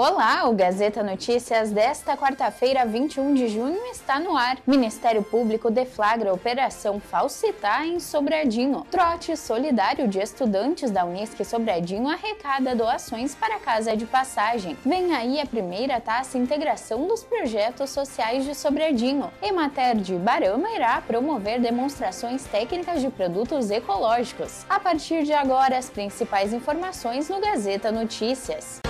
Olá, o Gazeta Notícias desta quarta-feira, 21 de junho, está no ar. Ministério Público deflagra operação Falsitar em Sobradinho. Trote solidário de estudantes da Unisque Sobradinho arrecada doações para a casa de passagem. Vem aí a primeira taça integração dos projetos sociais de Sobradinho. Emater de Barama irá promover demonstrações técnicas de produtos ecológicos. A partir de agora, as principais informações no Gazeta Notícias.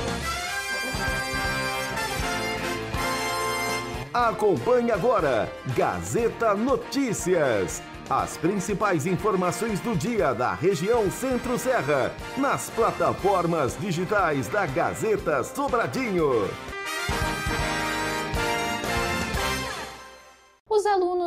Acompanhe agora Gazeta Notícias. As principais informações do dia da região Centro-Serra nas plataformas digitais da Gazeta Sobradinho.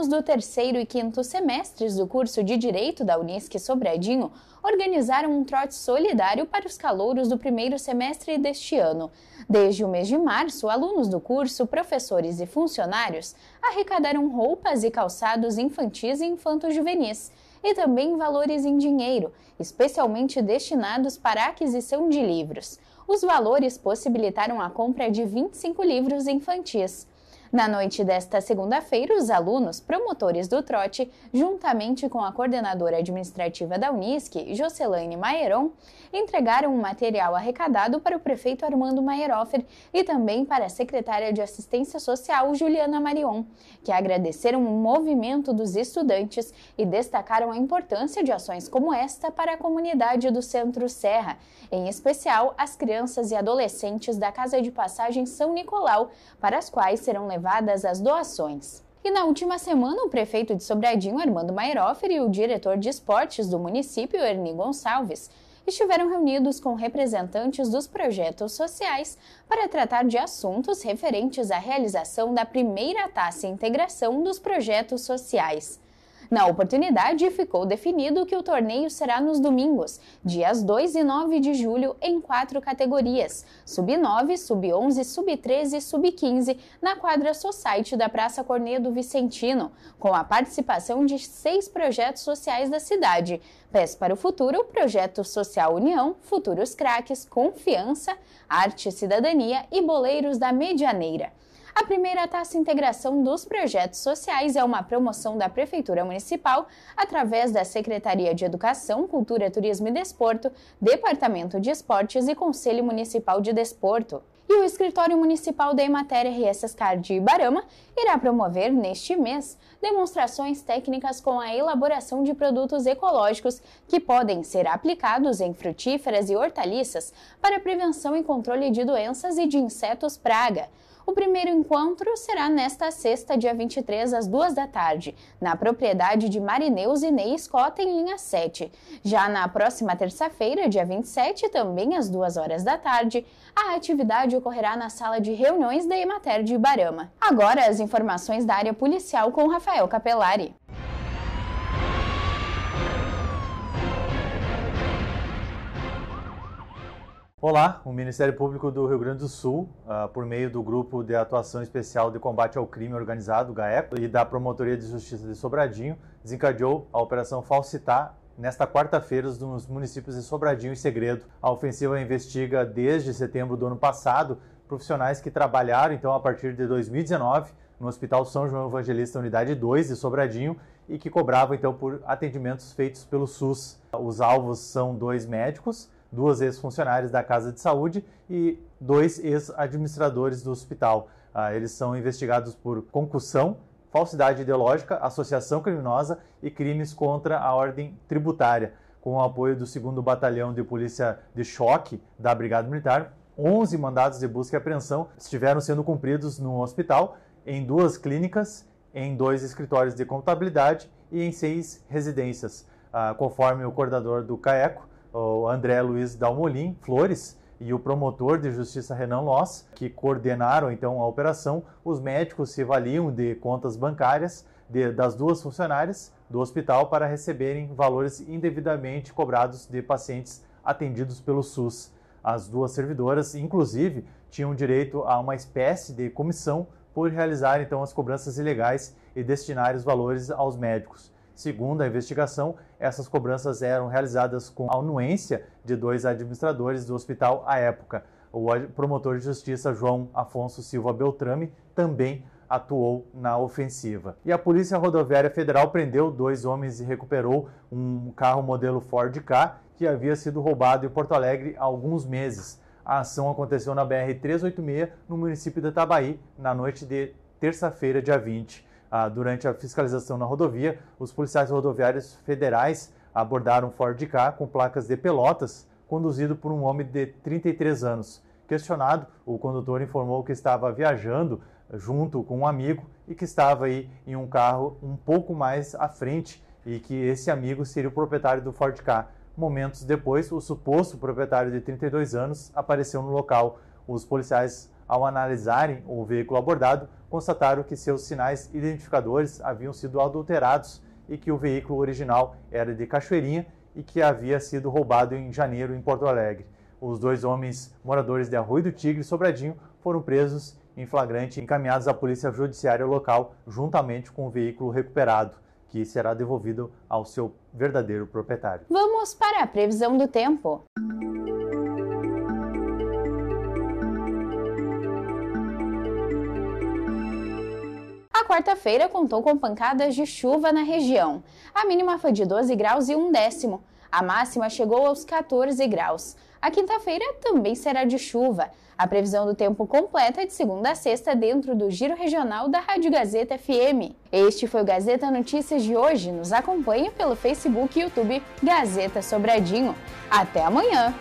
alunos do terceiro e quinto semestres do curso de Direito da Unisque Sobradinho organizaram um trote solidário para os calouros do primeiro semestre deste ano. Desde o mês de março, alunos do curso, professores e funcionários arrecadaram roupas e calçados infantis e infanto-juvenis e também valores em dinheiro, especialmente destinados para a aquisição de livros. Os valores possibilitaram a compra de 25 livros infantis. Na noite desta segunda-feira, os alunos, promotores do trote, juntamente com a coordenadora administrativa da Unisc, Jocelaine Maeron, entregaram um material arrecadado para o prefeito Armando Maierhofer e também para a secretária de Assistência Social, Juliana Marion, que agradeceram o movimento dos estudantes e destacaram a importância de ações como esta para a comunidade do Centro Serra, em especial as crianças e adolescentes da Casa de Passagem São Nicolau, para as quais serão levadas reservadas às doações. E na última semana, o prefeito de Sobradinho, Armando Mairoffer, e o diretor de esportes do município, Ernie Gonçalves, estiveram reunidos com representantes dos projetos sociais para tratar de assuntos referentes à realização da primeira taça integração dos projetos sociais. Na oportunidade, ficou definido que o torneio será nos domingos, dias 2 e 9 de julho, em quatro categorias: sub-9, sub-11, sub-13 e sub-15, na quadra Society da Praça Cornedo Vicentino, com a participação de seis projetos sociais da cidade. Pés para o Futuro, Projeto Social União, Futuros Craques, Confiança, Arte e Cidadania e Boleiros da Medianeira. A primeira taxa integração dos projetos sociais é uma promoção da Prefeitura Municipal através da Secretaria de Educação, Cultura, Turismo e Desporto, Departamento de Esportes e Conselho Municipal de Desporto. E o Escritório Municipal da Emater RSSCAR de Ibarama irá promover neste mês demonstrações técnicas com a elaboração de produtos ecológicos que podem ser aplicados em frutíferas e hortaliças para prevenção e controle de doenças e de insetos praga. O primeiro encontro será nesta sexta, dia 23, às 2 da tarde, na propriedade de Marineus e Ney Scott, em linha 7. Já na próxima terça-feira, dia 27, também às 2 horas da tarde, a atividade ocorrerá na sala de reuniões da Emater de Ibarama. Agora, as informações da área policial com Rafael Capellari. Olá, o Ministério Público do Rio Grande do Sul, uh, por meio do Grupo de Atuação Especial de Combate ao Crime Organizado, GAECO, e da Promotoria de Justiça de Sobradinho, desencadeou a Operação Falsitar nesta quarta-feira nos municípios de Sobradinho e Segredo. A ofensiva investiga desde setembro do ano passado profissionais que trabalharam, então, a partir de 2019 no Hospital São João Evangelista, Unidade 2 de Sobradinho, e que cobravam, então, por atendimentos feitos pelo SUS. Os alvos são dois médicos duas ex-funcionárias da Casa de Saúde e dois ex-administradores do hospital. Ah, eles são investigados por concussão, falsidade ideológica, associação criminosa e crimes contra a ordem tributária. Com o apoio do 2 Batalhão de Polícia de Choque da Brigada Militar, 11 mandados de busca e apreensão estiveram sendo cumpridos no hospital, em duas clínicas, em dois escritórios de contabilidade e em seis residências. Ah, conforme o coordenador do CAECO, o André Luiz Dalmolin Flores e o promotor de justiça Renan Loss, que coordenaram então a operação, os médicos se valiam de contas bancárias de, das duas funcionárias do hospital para receberem valores indevidamente cobrados de pacientes atendidos pelo SUS. As duas servidoras, inclusive, tinham direito a uma espécie de comissão por realizar então as cobranças ilegais e destinar os valores aos médicos. Segundo a investigação, essas cobranças eram realizadas com a anuência de dois administradores do hospital à época. O promotor de justiça João Afonso Silva Beltrame também atuou na ofensiva. E a Polícia Rodoviária Federal prendeu dois homens e recuperou um carro modelo Ford K que havia sido roubado em Porto Alegre há alguns meses. A ação aconteceu na BR 386, no município de Itabaí na noite de terça-feira, dia 20 ah, durante a fiscalização na rodovia, os policiais rodoviários federais abordaram um Ford Car com placas de Pelotas, conduzido por um homem de 33 anos. Questionado, o condutor informou que estava viajando junto com um amigo e que estava aí em um carro um pouco mais à frente e que esse amigo seria o proprietário do Ford Car. Momentos depois, o suposto proprietário de 32 anos apareceu no local. Os policiais ao analisarem o veículo abordado, constataram que seus sinais identificadores haviam sido adulterados e que o veículo original era de Cachoeirinha e que havia sido roubado em janeiro em Porto Alegre. Os dois homens moradores de Arroio do Tigre e Sobradinho foram presos em flagrante e encaminhados à polícia judiciária local, juntamente com o veículo recuperado, que será devolvido ao seu verdadeiro proprietário. Vamos para a previsão do tempo. quarta-feira contou com pancadas de chuva na região. A mínima foi de 12 graus e um décimo. A máxima chegou aos 14 graus. A quinta-feira também será de chuva. A previsão do tempo completa é de segunda a sexta dentro do giro regional da Rádio Gazeta FM. Este foi o Gazeta Notícias de hoje. Nos acompanhe pelo Facebook e YouTube Gazeta Sobradinho. Até amanhã!